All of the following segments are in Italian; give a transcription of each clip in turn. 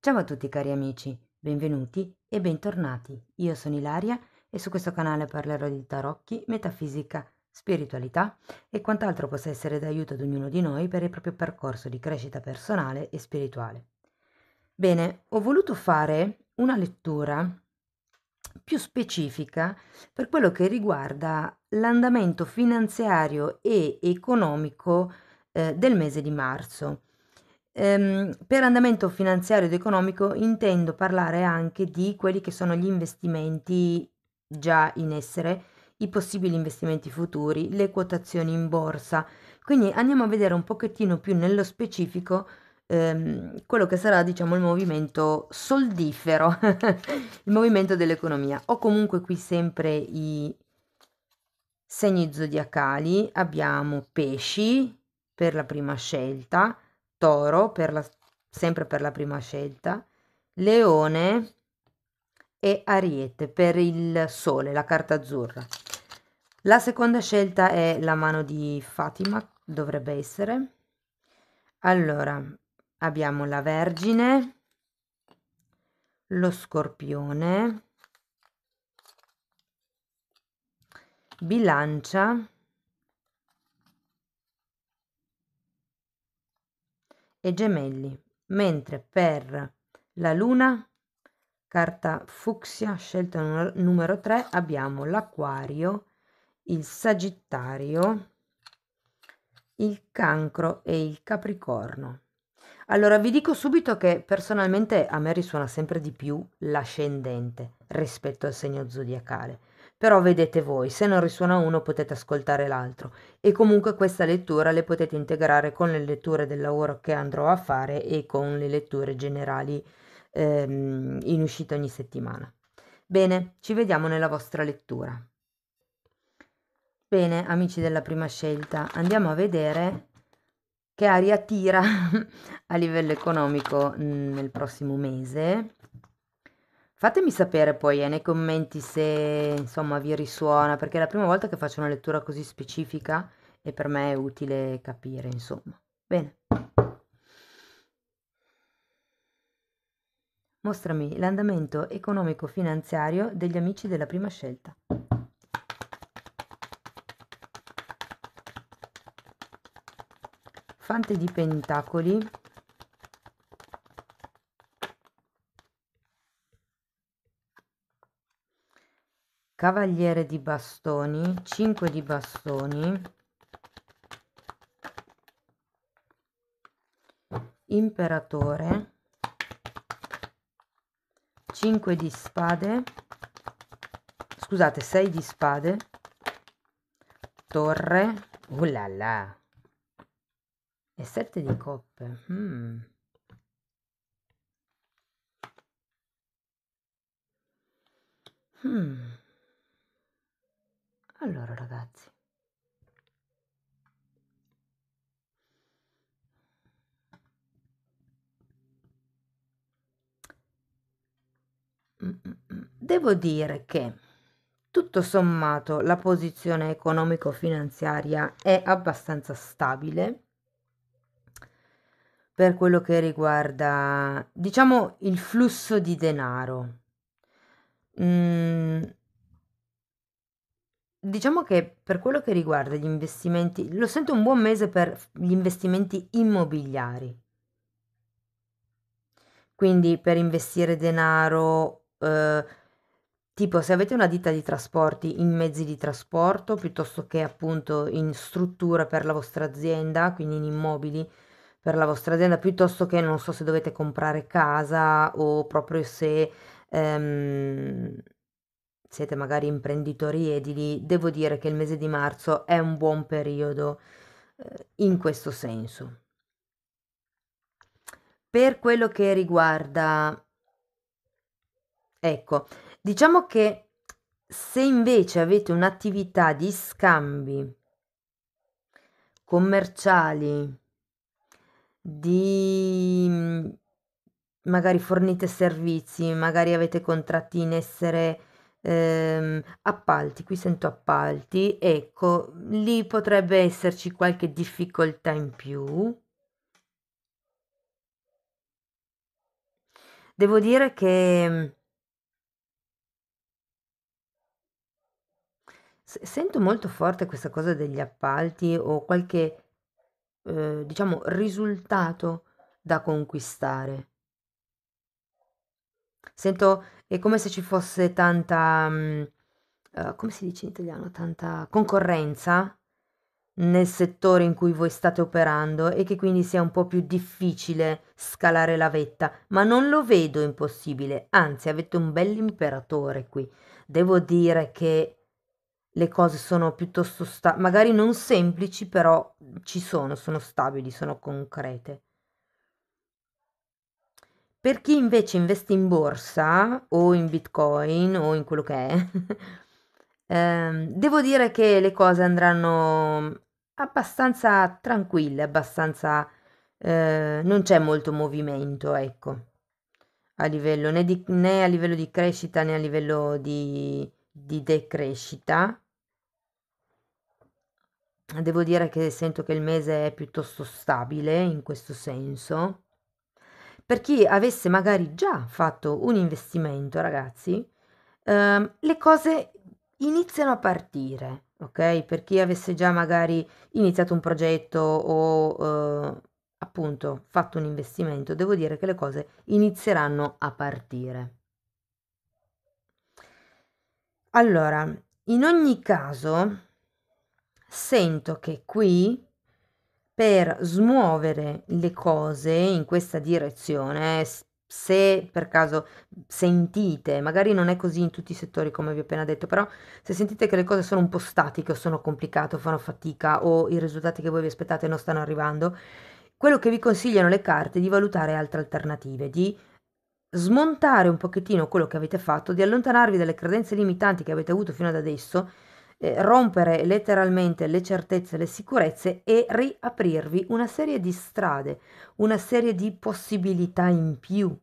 Ciao a tutti cari amici, benvenuti e bentornati. Io sono Ilaria e su questo canale parlerò di tarocchi, metafisica, spiritualità e quant'altro possa essere d'aiuto ad ognuno di noi per il proprio percorso di crescita personale e spirituale. Bene, ho voluto fare una lettura più specifica per quello che riguarda l'andamento finanziario e economico eh, del mese di marzo Ehm, per andamento finanziario ed economico intendo parlare anche di quelli che sono gli investimenti già in essere, i possibili investimenti futuri, le quotazioni in borsa. Quindi andiamo a vedere un pochettino più nello specifico ehm, quello che sarà diciamo il movimento soldifero, il movimento dell'economia. Ho comunque qui sempre i segni zodiacali, abbiamo pesci per la prima scelta, Toro, per la, sempre per la prima scelta, Leone e Ariete per il Sole, la carta azzurra. La seconda scelta è la mano di Fatima, dovrebbe essere. Allora, abbiamo la Vergine, lo Scorpione, Bilancia, e gemelli, mentre per la luna, carta fucsia, scelta numero 3, abbiamo l'acquario, il sagittario, il cancro e il capricorno. Allora vi dico subito che personalmente a me risuona sempre di più l'ascendente rispetto al segno zodiacale. Però vedete voi, se non risuona uno potete ascoltare l'altro e comunque questa lettura le potete integrare con le letture del lavoro che andrò a fare e con le letture generali ehm, in uscita ogni settimana. Bene, ci vediamo nella vostra lettura. Bene, amici della prima scelta, andiamo a vedere che aria tira a livello economico mm, nel prossimo mese Fatemi sapere poi eh, nei commenti se insomma vi risuona, perché è la prima volta che faccio una lettura così specifica e per me è utile capire, insomma. Bene. Mostrami l'andamento economico-finanziario degli amici della prima scelta. Fante di Pentacoli cavaliere di bastoni, 5 di bastoni, imperatore, 5 di spade, scusate, 6 di spade, torre, uh là là, e 7 di coppe. Mm. Hmm. hmm. Allora ragazzi, mm, mm, mm. devo dire che tutto sommato la posizione economico-finanziaria è abbastanza stabile per quello che riguarda, diciamo, il flusso di denaro. Diciamo che per quello che riguarda gli investimenti, lo sento un buon mese per gli investimenti immobiliari. Quindi per investire denaro, eh, tipo se avete una ditta di trasporti in mezzi di trasporto piuttosto che appunto in struttura per la vostra azienda, quindi in immobili per la vostra azienda, piuttosto che non so se dovete comprare casa o proprio se... Ehm, siete magari imprenditori edili, devo dire che il mese di marzo è un buon periodo eh, in questo senso. Per quello che riguarda, ecco, diciamo che se invece avete un'attività di scambi commerciali, di magari fornite servizi, magari avete contratti in essere ehm, appalti, qui sento appalti, ecco, lì potrebbe esserci qualche difficoltà in più. Devo dire che sento molto forte questa cosa degli appalti o qualche, eh, diciamo, risultato da conquistare. Sento, è come se ci fosse tanta, mh, mm, eh, come si dice in italiano, tanta concorrenza nel settore in cui voi state operando e che quindi sia un po' più difficile scalare la vetta, ma non lo vedo impossibile, anzi avete un bell'imperatore qui. Devo dire che le cose sono piuttosto stabili, magari non semplici, però ci sono, sono stabili, sono concrete. Per chi invece investe in borsa o in bitcoin o in quello che è, ehm, devo dire che le cose andranno abbastanza tranquille, abbastanza... Eh, non c'è molto movimento, ecco, a livello, né, di, né, a livello di crescita né a livello di, di decrescita. Devo dire che sento che il mese è piuttosto stabile in questo senso per chi avesse magari già fatto un investimento, ragazzi, ehm, le cose iniziano a partire, ok? Per chi avesse già magari iniziato un progetto o eh, appunto fatto un investimento, devo dire che le cose inizieranno a partire. Allora, in ogni caso, sento che qui per smuovere le cose in questa direzione, eh, se per caso sentite, magari non è così in tutti i settori come vi ho appena detto, però se sentite che le cose sono un po' statiche o sono complicate o fanno fatica o i risultati che voi vi aspettate non stanno arrivando, quello che vi consigliano le carte è di valutare altre alternative, di smontare un pochettino quello che avete fatto, di allontanarvi dalle credenze limitanti che avete avuto fino ad adesso eh, rompere letteralmente le certezze, le sicurezze e riaprirvi una serie di strade, una serie di possibilità in più.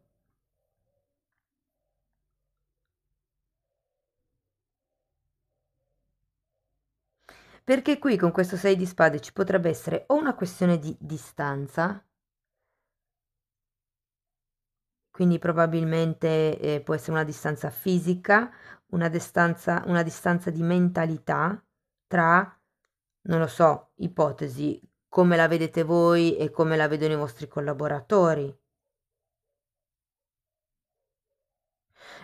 Perché qui con questo 6 di spade ci potrebbe essere o una questione di distanza, quindi probabilmente eh, può essere una distanza fisica una distanza, una distanza di mentalità tra, non lo so, ipotesi, come la vedete voi e come la vedono i vostri collaboratori.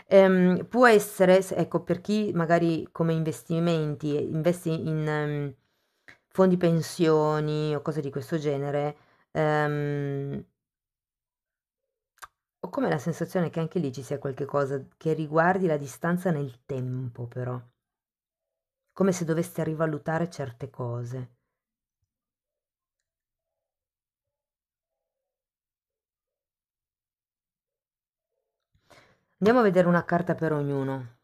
Um, può essere, ecco, per chi magari come investimenti investi in um, fondi pensioni o cose di questo genere, um, ho come la sensazione che anche lì ci sia qualche cosa che riguardi la distanza nel tempo, però. Come se dovessi rivalutare certe cose. Andiamo a vedere una carta per ognuno.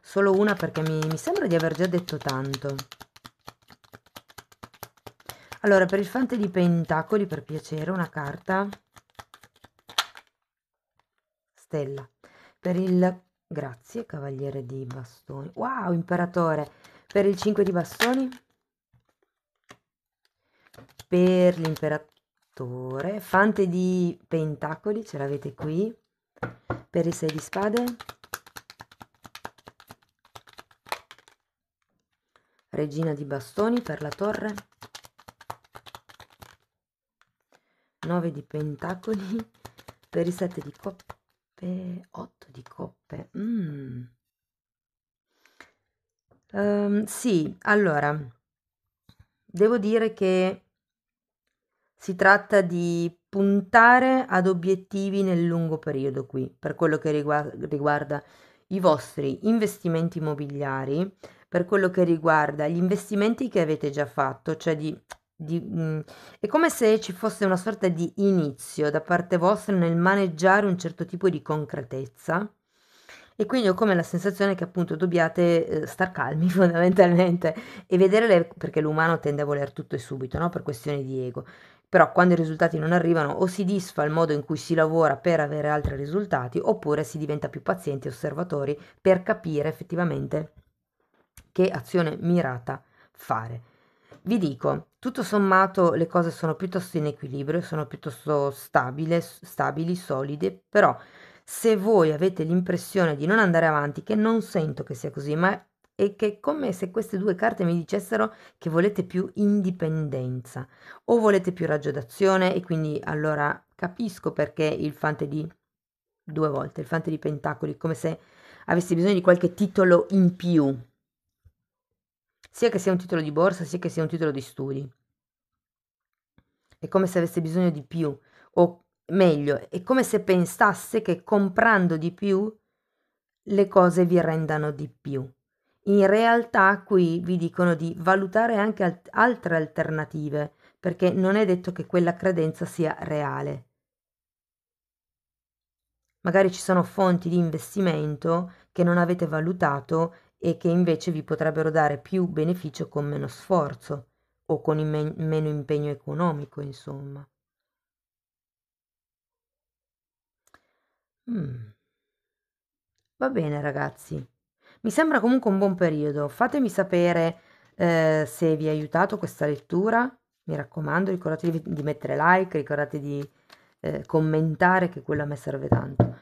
Solo una perché mi, mi sembra di aver già detto tanto. Allora, per il Fante di Pentacoli, per piacere, una carta stella. Per il... Grazie, cavaliere di bastoni. Wow, imperatore. Per il 5 di bastoni. Per l'imperatore. Fante di pentacoli, ce l'avete qui. Per il 6 di spade. Regina di bastoni per la torre. 9 di pentacoli per i 7 di coppe coppe 8 di coppe mm. um, sì allora devo dire che si tratta di puntare ad obiettivi nel lungo periodo qui per quello che riguarda, riguarda i vostri investimenti immobiliari per quello che riguarda gli investimenti che avete già fatto cioè di di, mhmm, è come se ci fosse una sorta di inizio da parte vostra nel maneggiare un certo tipo di concretezza e quindi ho come la sensazione che appunto dobbiate, ehm, star calmi fondamentalmente e vedere le perché l'umano tende a voler tutto e subito, no, per questioni di ego. Però quando i risultati non arrivano o si disfa il modo in cui si lavora per avere altri risultati, oppure si diventa più pazienti e osservatori per capire effettivamente che azione mirata fare. Vi dico, tutto sommato le cose sono piuttosto in equilibrio, sono piuttosto stabile, stabili, solide, però se voi avete l'impressione di non andare avanti, che non sento che sia così, ma è che è come se queste due carte mi dicessero che volete più indipendenza o volete più raggio d'azione e quindi allora capisco perché il fante di due volte, il fante di pentacoli, come se avessi bisogno di qualche titolo in più, sia che sia un titolo di borsa, sia che sia un titolo di studi. È come se avesse bisogno di più, o meglio, è come se pensasse che comprando di più le cose vi rendano di più. In realtà qui vi dicono di valutare anche alt- altre alternative, perché non è detto che quella credenza sia reale. Magari ci sono fonti di investimento che non avete valutato e che invece vi potrebbero dare più beneficio con meno sforzo o con me- meno impegno economico, insomma. Mm. Va bene ragazzi, mi sembra comunque un buon periodo, fatemi sapere eh, se vi ha aiutato questa lettura, mi raccomando, ricordatevi di, di mettere like, ricordate di eh, commentare che quello a me serve tanto.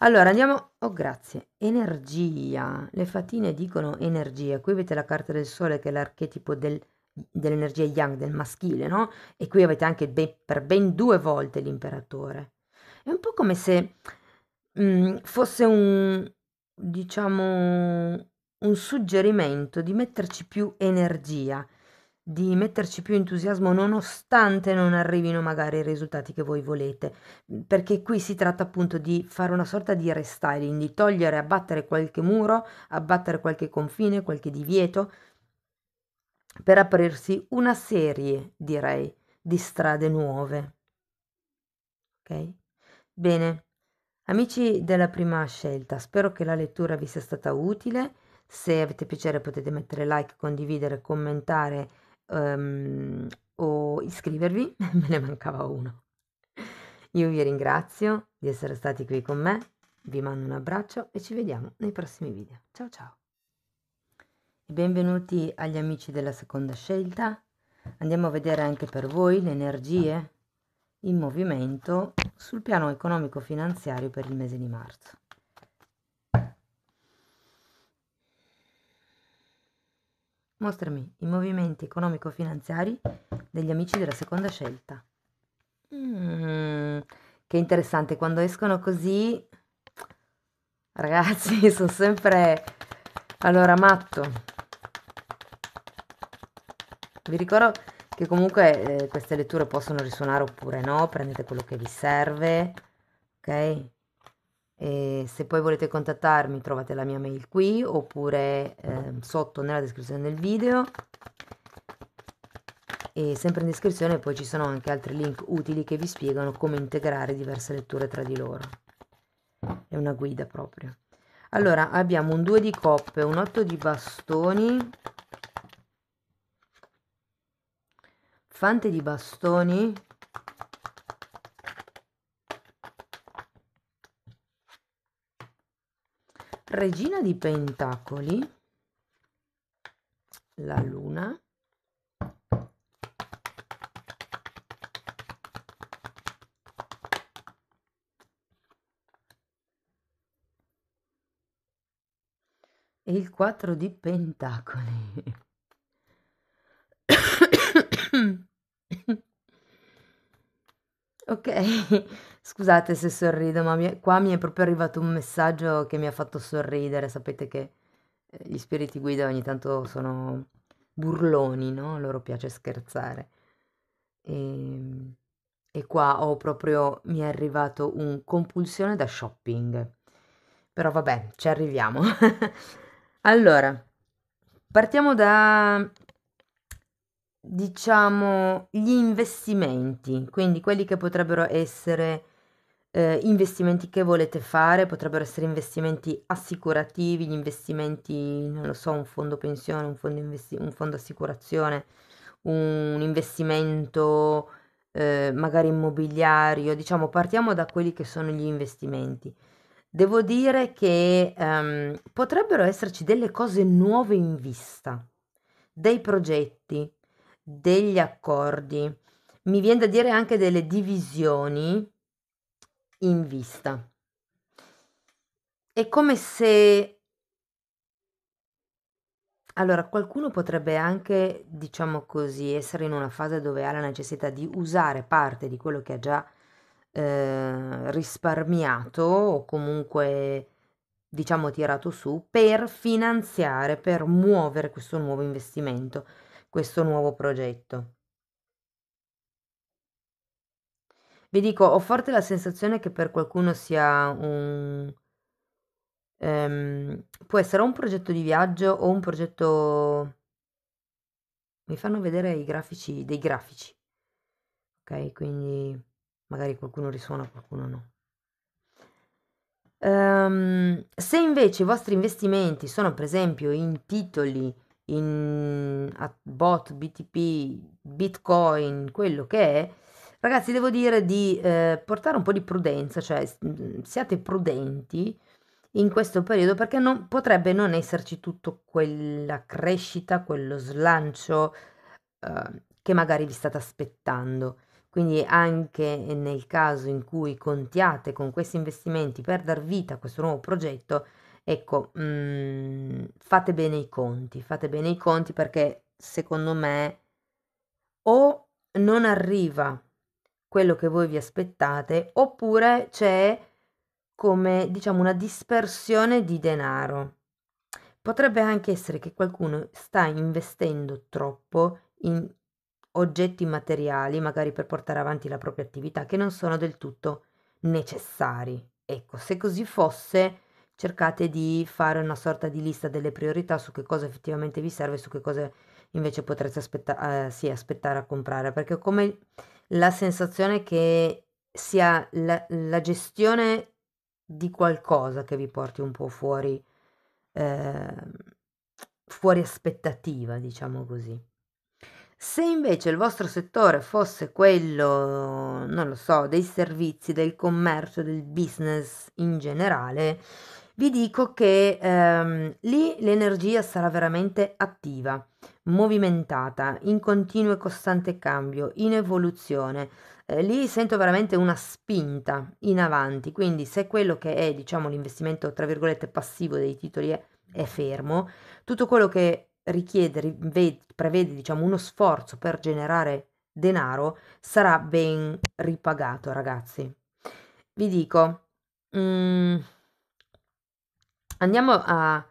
Allora andiamo, oh grazie, energia, le fatine dicono energia, qui avete la carta del sole che è l'archetipo del, dell'energia yang, del maschile, no? E qui avete anche ben, per ben due volte l'imperatore. È un po' come se mh, mm, fosse un, diciamo, un suggerimento di metterci più energia, di metterci più entusiasmo nonostante non arrivino magari i risultati che voi volete, mm, perché qui si tratta appunto di fare una sorta di restyling, di togliere, abbattere qualche muro, abbattere qualche confine, qualche divieto, per aprirsi una serie, direi, di strade nuove. Ok? Bene, amici della prima scelta, spero che la lettura vi sia stata utile. Se avete piacere potete mettere like, condividere, commentare um, o iscrivervi, me ne mancava uno. Io vi ringrazio di essere stati qui con me, vi mando un abbraccio e ci vediamo nei prossimi video. Ciao ciao! E benvenuti agli amici della seconda scelta. Andiamo a vedere anche per voi le energie in movimento sul piano economico-finanziario per il mese di marzo. Mostrami i movimenti economico-finanziari degli amici della seconda scelta. Mm, che interessante, quando escono così... Ragazzi, sono sempre... Allora, matto. Vi ricordo che comunque eh, queste letture possono risuonare oppure no, prendete quello che vi serve, ok? E se poi volete contattarmi trovate la mia mail qui oppure eh, sotto nella descrizione del video. E sempre in descrizione poi ci sono anche altri link utili che vi spiegano come integrare diverse letture tra di loro. È una guida proprio. Allora, abbiamo un 2 di coppe, un 8 di bastoni, fante di bastoni, regina di pentacoli, la luna, e il 4 di pentacoli. ok, Scusate se sorrido, ma mi è- qua mi è proprio arrivato un messaggio che mi ha fatto sorridere. Sapete che eh, gli spiriti guida ogni tanto sono burloni, no? A loro piace scherzare. E, ehm, e qua ho proprio, mi è arrivato un compulsione da shopping. Però vabbè, ci arriviamo. allora, partiamo da, diciamo, gli investimenti, quindi quelli che potrebbero essere eh, investimenti che volete fare, potrebbero essere investimenti assicurativi, gli investimenti, non lo so, un fondo pensione, un fondo, investi- un fondo assicurazione, un investimento eh, magari immobiliario, diciamo partiamo da quelli che sono gli investimenti. Devo dire che ehm, potrebbero esserci delle cose nuove in vista, dei progetti, degli accordi, mi viene da dire anche delle divisioni in vista. È come se... Allora, qualcuno potrebbe anche, diciamo così, essere in una fase dove ha la necessità di usare parte di quello che ha già eh, risparmiato o comunque diciamo tirato su per finanziare, per muovere questo nuovo investimento, questo nuovo progetto. Vi dico, ho forte la sensazione che per qualcuno sia un... ehm, può essere un progetto di viaggio o un progetto... Mi fanno vedere i grafici, dei grafici. Ok, quindi magari qualcuno risuona, qualcuno no. Um, se invece i vostri investimenti sono per esempio in titoli, in bot, BTP, Bitcoin, quello che è, Ragazzi, devo dire di eh, portare un po' di prudenza, cioè mhmm, siate prudenti in questo periodo perché non, potrebbe non esserci tutta quella crescita, quello slancio eh, che magari vi state aspettando. Quindi anche nel caso in cui contiate con questi investimenti per dar vita a questo nuovo progetto, ecco, mh, mhmm, fate bene i conti, fate bene i conti perché secondo me o non arriva quello che voi vi aspettate, oppure c'è come diciamo una dispersione di denaro. Potrebbe anche essere che qualcuno sta investendo troppo in oggetti materiali, magari per portare avanti la propria attività, che non sono del tutto necessari. Ecco, se così fosse, cercate di fare una sorta di lista delle priorità su che cosa effettivamente vi serve, su che cosa invece potreste aspetta- eh, sì, aspettare a comprare, perché ho come la sensazione che sia la, la, gestione di qualcosa che vi porti un po' fuori, eh, fuori aspettativa, diciamo così. Se invece il vostro settore fosse quello, non lo so, dei servizi, del commercio, del business in generale, vi dico che ehm, lì l'energia sarà veramente attiva movimentata, in continuo e costante cambio, in evoluzione. Eh, lì sento veramente una spinta in avanti, quindi se quello che è, diciamo, l'investimento tra virgolette passivo dei titoli è, è fermo, tutto quello che richiede, rivede, prevede, diciamo, uno sforzo per generare denaro sarà ben ripagato, ragazzi. Vi dico, mm, andiamo a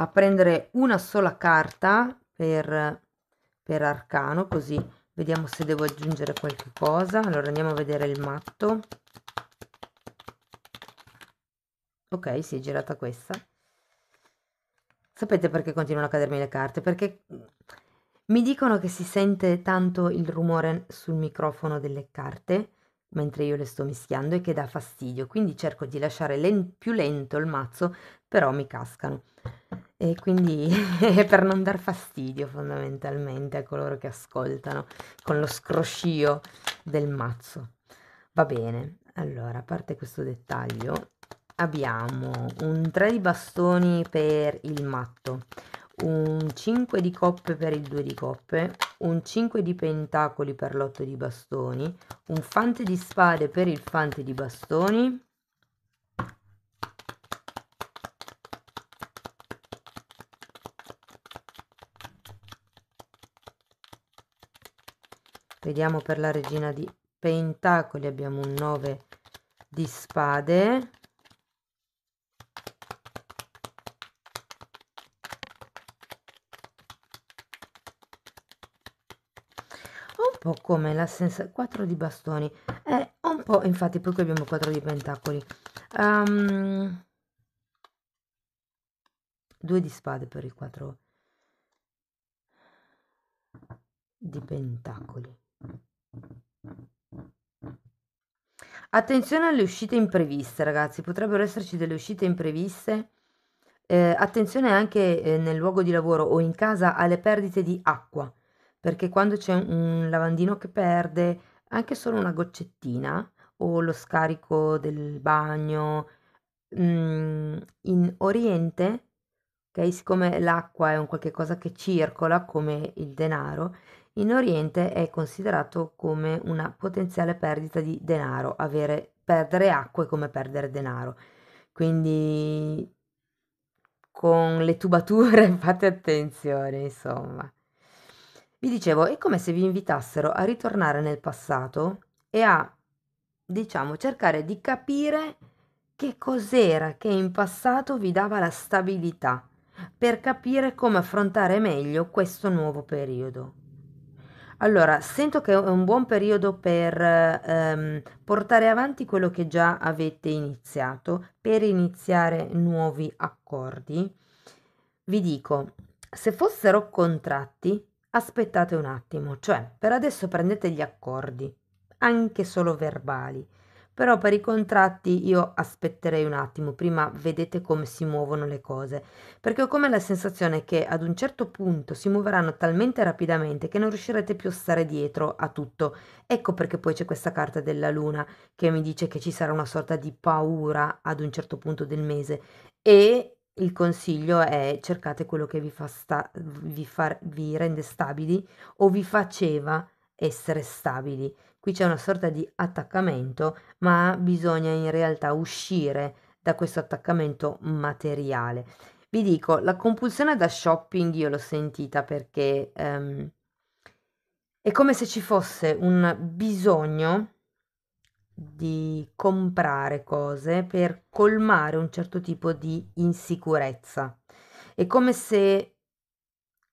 a prendere una sola carta per, per arcano così vediamo se devo aggiungere qualche cosa allora andiamo a vedere il matto ok si è girata questa sapete perché continuano a cadermi le carte perché mi dicono che si sente tanto il rumore sul microfono delle carte mentre io le sto mischiando e che dà fastidio, quindi cerco di lasciare len più lento il mazzo, però mi cascano e quindi è per non dar fastidio fondamentalmente a coloro che ascoltano con lo scroscio del mazzo. Va bene, allora, a parte questo dettaglio, abbiamo un 3 di bastoni per il matto, un 5 di coppe per il 2 di coppe, un 5 di pentacoli per l'8 di bastoni, un fante di spade per il fante di bastoni, Vediamo per la regina di pentacoli abbiamo un 9 di spade. Un po' come la sensazione 4 di bastoni. È un po', infatti, poi qui abbiamo 4 di pentacoli. Um, ehm, 2 di spade per il 4 di pentacoli. Attenzione alle uscite impreviste, ragazzi, potrebbero esserci delle uscite impreviste. Eh, attenzione anche eh, nel luogo di lavoro o in casa alle perdite di acqua, perché quando c'è un, lavandino che perde anche solo una goccettina o lo scarico del bagno mm, in Oriente, okay, siccome l'acqua è un qualche cosa che circola come il denaro, in Oriente è considerato come una potenziale perdita di denaro, avere, perdere acqua è come perdere denaro. Quindi con le tubature fate attenzione, insomma. Vi dicevo, è come se vi invitassero a ritornare nel passato e a, diciamo, cercare di capire che cos'era che in passato vi dava la stabilità per capire come affrontare meglio questo nuovo periodo. Allora, sento che è un buon periodo per ehm, portare avanti quello che già avete iniziato, per iniziare nuovi accordi. Vi dico, se fossero contratti, aspettate un attimo, cioè per adesso prendete gli accordi, anche solo verbali, però per i contratti io aspetterei un attimo, prima vedete come si muovono le cose, perché ho come la sensazione che ad un certo punto si muoveranno talmente rapidamente che non riuscirete più a stare dietro a tutto. Ecco perché poi c'è questa carta della luna che mi dice che ci sarà una sorta di paura ad un certo punto del mese e il consiglio è cercate quello che vi, fa sta- vi, far- vi rende stabili o vi faceva essere stabili. Qui c'è una sorta di attaccamento, ma bisogna in realtà uscire da questo attaccamento materiale. Vi dico, la compulsione da shopping io l'ho sentita perché ehm, è come se ci fosse un bisogno di comprare cose per colmare un certo tipo di insicurezza. È come se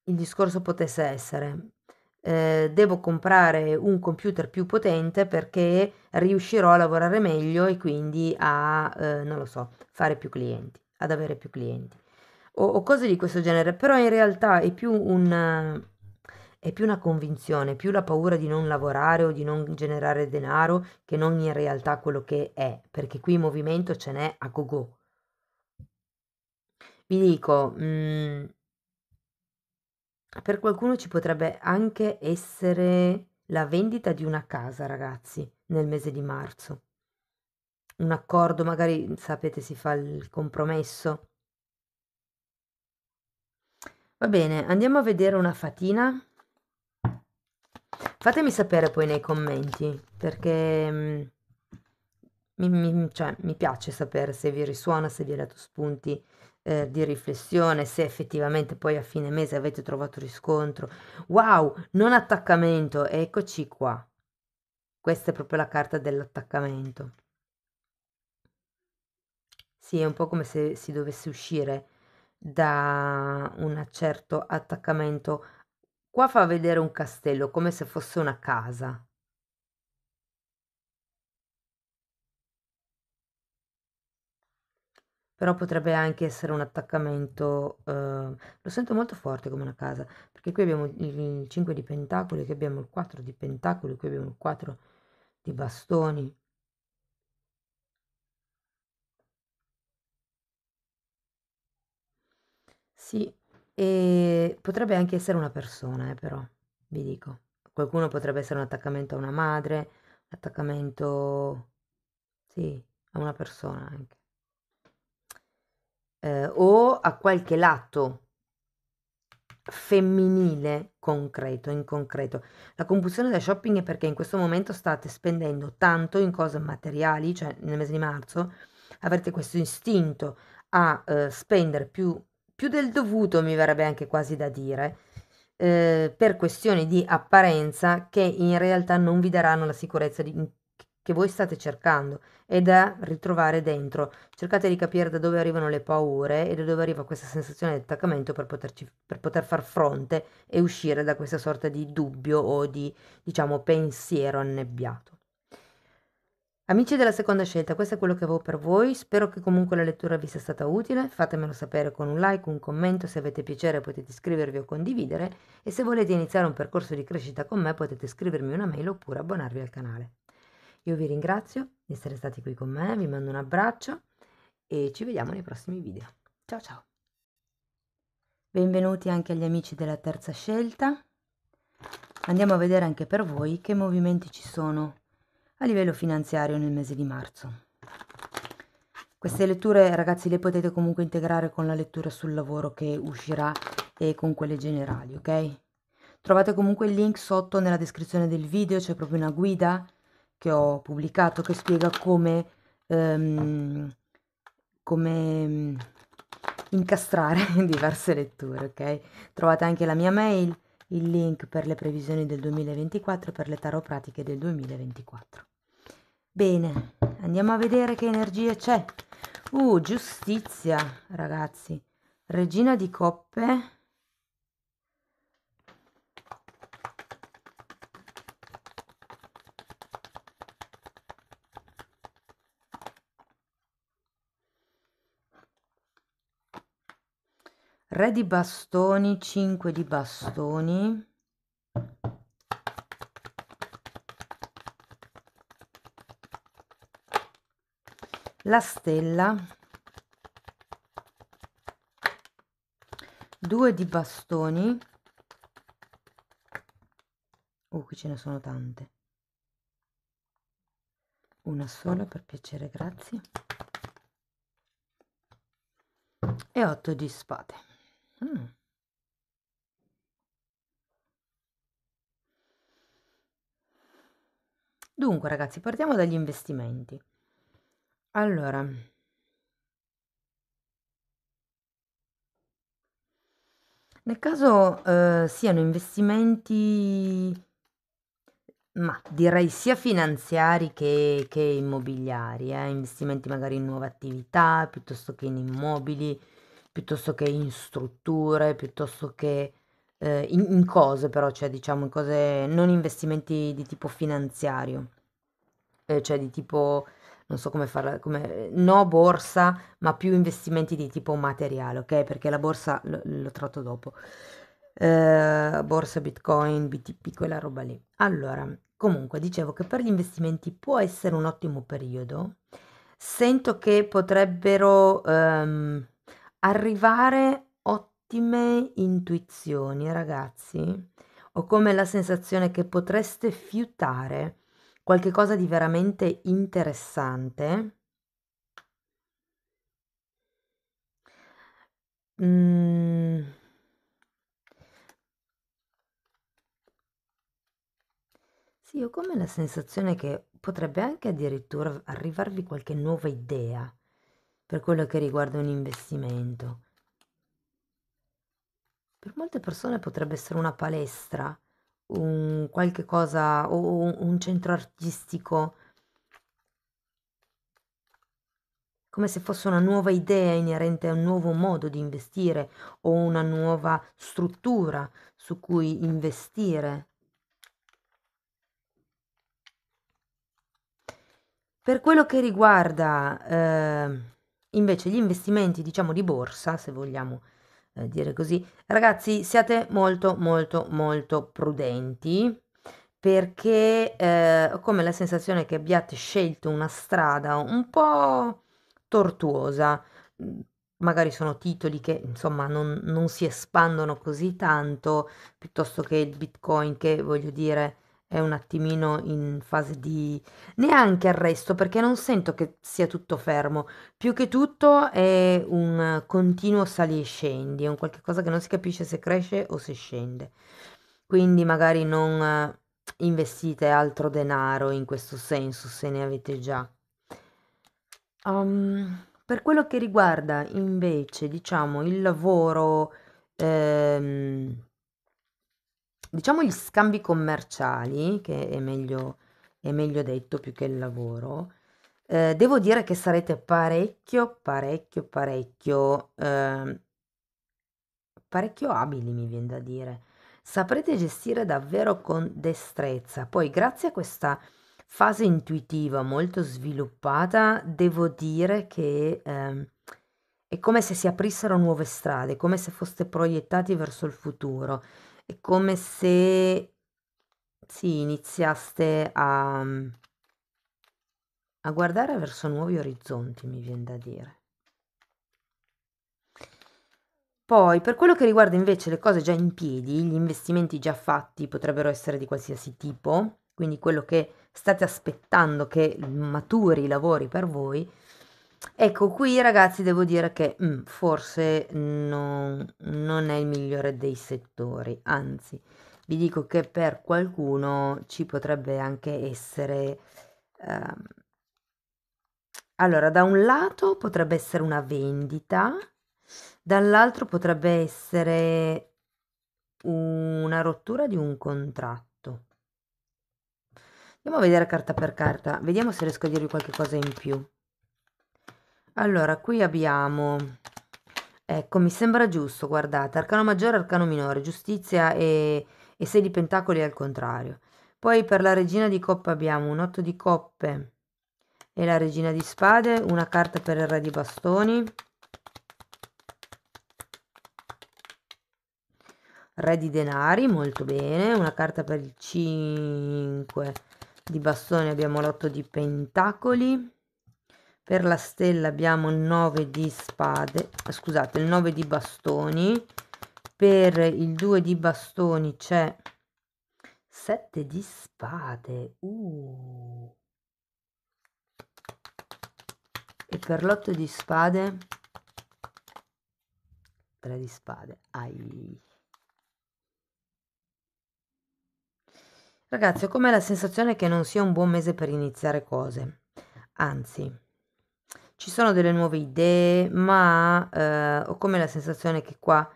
il discorso potesse essere eh, devo comprare un computer più potente perché riuscirò a lavorare meglio e quindi a, eh, non lo so, fare più clienti, ad avere più clienti o, o cose di questo genere, però in realtà è più un è più una convinzione, più la paura di non lavorare o di non generare denaro che non in realtà quello che è, perché qui movimento ce n'è a go go. Vi dico, mh, mm, per qualcuno ci potrebbe anche essere la vendita di una casa, ragazzi, nel mese di marzo. Un accordo, magari sapete, si fa il compromesso. Va bene, andiamo a vedere una fatina. Fatemi sapere poi nei commenti perché mh, mm, mi, mi, cioè, mi piace sapere se vi risuona, se vi ha dato spunti eh, di riflessione, se effettivamente poi a fine mese avete trovato riscontro. Wow, non attaccamento, eccoci qua. Questa è proprio la carta dell'attaccamento. Sì, è un po' come se si dovesse uscire da un certo attaccamento. Qua fa vedere un castello, come se fosse una casa. Però potrebbe anche essere un attaccamento, uhm, lo sento molto forte come una casa, perché qui abbiamo il il 5 di pentacoli, qui abbiamo il 4 di pentacoli, qui abbiamo il 4 di bastoni. Sì, e potrebbe anche essere una persona, eh, però, vi dico. Qualcuno potrebbe essere un attaccamento a una madre, attaccamento, sì, a una persona anche eh, o a qualche lato femminile concreto, in concreto. La compulsione da shopping è perché in questo momento state spendendo tanto in cose materiali, cioè nel mese di marzo avrete questo istinto a eh, spendere più, più, del dovuto, mi verrebbe anche quasi da dire, eh, per questioni di apparenza che in realtà non vi daranno la sicurezza di, che voi state cercando e da ritrovare dentro. Cercate di capire da dove arrivano le paure e da dove arriva questa sensazione di attaccamento per, poterci, per poter far fronte e uscire da questa sorta di dubbio o di, diciamo, pensiero annebbiato. Amici della seconda scelta, questo è quello che avevo per voi, spero che comunque la lettura vi sia stata utile, fatemelo sapere con un like, un commento, se avete piacere potete iscrivervi o condividere e se volete iniziare un percorso di crescita con me potete scrivermi una mail oppure abbonarvi al canale. Io vi ringrazio di essere stati qui con me, vi mando un abbraccio e ci vediamo nei prossimi video. Ciao ciao! Benvenuti anche agli amici della terza scelta. Andiamo a vedere anche per voi che movimenti ci sono a livello finanziario nel mese di marzo. Queste letture, ragazzi, le potete comunque integrare con la lettura sul lavoro che uscirà e con quelle generali, ok? Trovate comunque il link sotto nella descrizione del video, c'è proprio una guida che ho pubblicato che spiega come, um, come mm, incastrare diverse letture, ok? Trovate anche la mia mail, il link per le previsioni del 2024 e per le tarot pratiche del 2024. Bene, andiamo a vedere che energie c'è. Uh, giustizia, ragazzi. Regina di coppe, re di bastoni 5 di bastoni la stella 2 di bastoni oh qui ce ne sono tante una sola per piacere grazie e 8 di spade Ah. Dunque ragazzi, partiamo dagli investimenti. Allora, nel caso eh, siano investimenti, ma direi sia finanziari che, che immobiliari, eh, investimenti magari in nuove attività piuttosto che in immobili, piuttosto che in strutture, piuttosto che eh, in, in cose però, cioè diciamo in cose, non investimenti di tipo finanziario, eh, cioè di tipo, non so come farla, come, no borsa, ma più investimenti di tipo materiale, ok? Perché la borsa lo, lo tratto dopo. Eh, borsa, bitcoin, BTP, quella roba lì. Allora, comunque dicevo che per gli investimenti può essere un ottimo periodo. Sento che potrebbero... Um, arrivare ottime intuizioni, ragazzi. Ho come la sensazione che potreste fiutare qualche cosa di veramente interessante. Mm. Sì, ho come la sensazione che potrebbe anche addirittura arrivarvi qualche nuova idea per quello che riguarda un investimento. Per molte persone potrebbe essere una palestra, un qualche cosa o un centro artistico, come se fosse una nuova idea inerente a un nuovo modo di investire o una nuova struttura su cui investire. Per quello che riguarda eh, Invece gli investimenti, diciamo, di borsa, se vogliamo eh, dire così, ragazzi, siate molto, molto, molto prudenti perché eh, ho come la sensazione che abbiate scelto una strada un po' tortuosa. Magari sono titoli che insomma non, non si espandono così tanto, piuttosto che il bitcoin che voglio dire è un attimino in fase di neanche arresto perché non sento che sia tutto fermo, più che tutto è un continuo sali e scendi, è un qualche cosa che non si capisce se cresce o se scende. Quindi magari non eh, investite altro denaro in questo senso se ne avete già. Um, per quello che riguarda invece, diciamo, il lavoro ehm, diciamo gli scambi commerciali, che è meglio, è meglio detto più che il lavoro, eh, devo dire che sarete parecchio, parecchio, parecchio, eh, parecchio abili, mi viene da dire. Saprete gestire davvero con destrezza. Poi, grazie a questa fase intuitiva molto sviluppata, devo dire che eh, è come se si aprissero nuove strade, come se foste proiettati verso il futuro è come se sì, iniziaste a, mhmm, a guardare verso nuovi orizzonti, mi viene da dire. Poi, per quello che riguarda invece le cose già in piedi, gli investimenti già fatti potrebbero essere di qualsiasi tipo, quindi quello che state aspettando che maturi i lavori per voi, Ecco, qui ragazzi devo dire che mm, forse non, non è il migliore dei settori, anzi vi dico che per qualcuno ci potrebbe anche essere... ehm, allora, da un lato potrebbe essere una vendita, dall'altro potrebbe essere una rottura di un contratto. Andiamo a vedere carta per carta, vediamo se riesco a dirvi qualche cosa in più. Allora, qui abbiamo, ecco, mi sembra giusto, guardate, arcano maggiore, arcano minore, giustizia e, e 6 di pentacoli al contrario. Poi per la regina di coppe abbiamo un 8 di coppe e la regina di spade, una carta per il re di bastoni, re di denari, molto bene, una carta per il 5 di bastoni, abbiamo l'otto di pentacoli, per la stella abbiamo il 9 di spade eh, scusate il 9 di bastoni per il 2 di bastoni c'è 7 di spade uh. e per l'8 di spade 3 di spade ai ragazzi ho come la sensazione che non sia un buon mese per iniziare cose anzi ci sono delle nuove idee, ma eh, ho come la sensazione che qua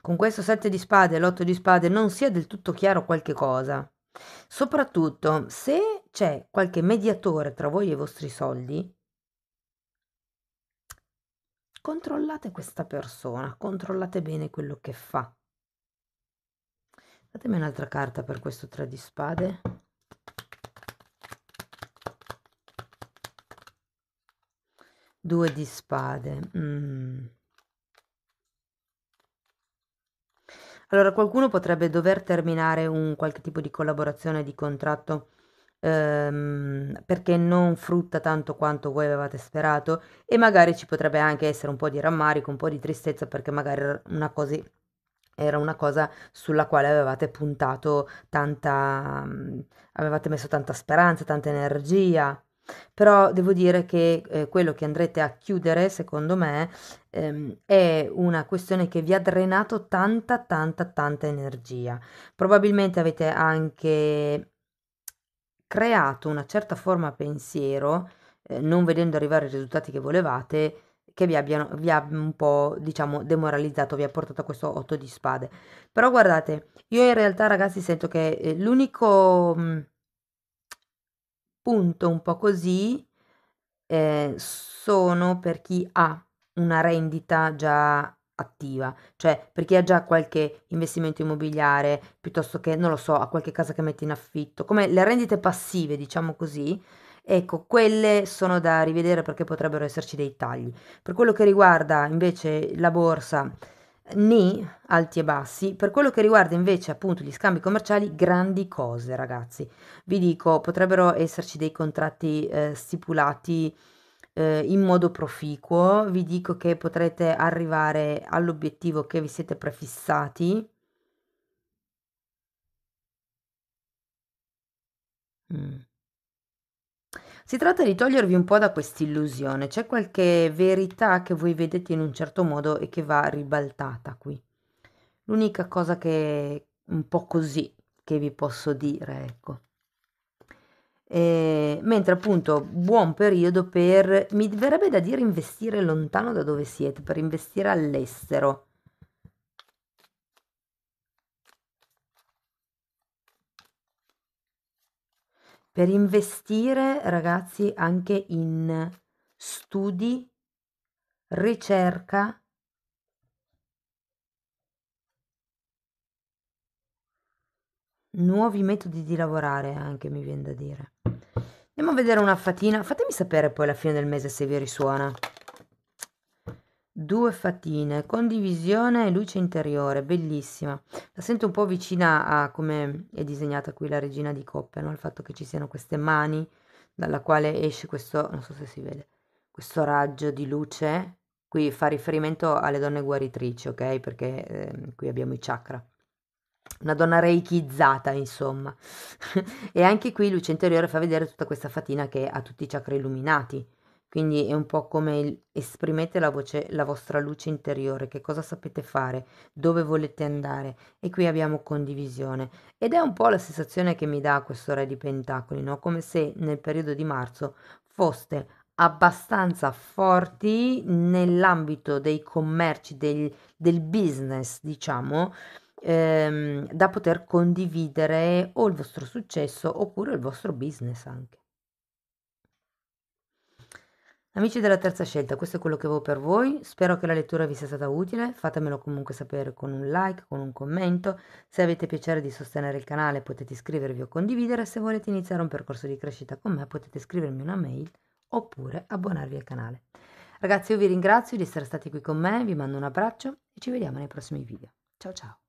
con questo 7 di spade e l'8 di spade non sia del tutto chiaro qualche cosa. Soprattutto se c'è qualche mediatore tra voi e i vostri soldi, controllate questa persona, controllate bene quello che fa. Datemi un'altra carta per questo 3 di spade. Due di spade. Mm. Allora, qualcuno potrebbe dover terminare un qualche tipo di collaborazione, di contratto, ehm, perché non frutta tanto quanto voi avevate sperato e magari ci potrebbe anche essere un po' di rammarico, un po' di tristezza, perché magari una cosa, era una cosa sulla quale avevate puntato tanta, mm, avevate messo tanta speranza, tanta energia. Però devo dire che eh, quello che andrete a chiudere, secondo me, ehm, è una questione che vi ha drenato tanta, tanta, tanta energia. Probabilmente avete anche creato una certa forma pensiero, eh, non vedendo arrivare i risultati che volevate, che vi, abbiano, vi abbia un po', diciamo, demoralizzato, vi ha portato a questo otto di spade. Però guardate, io in realtà, ragazzi, sento che eh, l'unico... Mh, mm, punto un po' così eh, sono per chi ha una rendita già attiva, cioè per chi ha già qualche investimento immobiliare, piuttosto che, non lo so, ha qualche casa che mette in affitto, come le rendite passive, diciamo così, ecco, quelle sono da rivedere perché potrebbero esserci dei tagli. Per quello che riguarda invece la borsa, ni alti e bassi. Per quello che riguarda invece appunto gli scambi commerciali, grandi cose ragazzi. Vi dico, potrebbero esserci dei contratti eh, stipulati eh, in modo proficuo, vi dico che potrete arrivare all'obiettivo che vi siete prefissati. Mm. Si tratta di togliervi un po' da quest'illusione, c'è qualche verità che voi vedete in un certo modo e che va ribaltata qui. L'unica cosa che un po' così che vi posso dire, ecco. E, mentre appunto buon periodo per, mi verrebbe da dire investire lontano da dove siete, per investire all'estero per investire ragazzi anche in studi, ricerca, nuovi metodi di lavorare anche mi viene da dire. Andiamo a vedere una fatina, fatemi sapere poi alla fine del mese se vi risuona due fatine condivisione e luce interiore, bellissima. La sento un po' vicina a come è disegnata qui la regina di coppe, no? il fatto che ci siano queste mani dalla quale esce questo, non so se si vede, questo raggio di luce. Qui fa riferimento alle donne guaritrici, ok? Perché eh, qui abbiamo i chakra una donna reikizzata, insomma. e anche qui luce interiore fa vedere tutta questa fatina che ha tutti i chakra illuminati. Quindi è un po' come il, esprimete la voce, la vostra luce interiore, che cosa sapete fare, dove volete andare. E qui abbiamo condivisione. Ed è un po' la sensazione che mi dà questo Re di Pentacoli, no? Come se nel periodo di marzo foste abbastanza forti nell'ambito dei commerci, del, del business, diciamo, ehm, da poter condividere o il vostro successo oppure il vostro business anche. Amici della terza scelta, questo è quello che avevo per voi, spero che la lettura vi sia stata utile, fatemelo comunque sapere con un like, con un commento, se avete piacere di sostenere il canale potete iscrivervi o condividere, se volete iniziare un percorso di crescita con me potete scrivermi una mail oppure abbonarvi al canale. Ragazzi io vi ringrazio di essere stati qui con me, vi mando un abbraccio e ci vediamo nei prossimi video. Ciao ciao!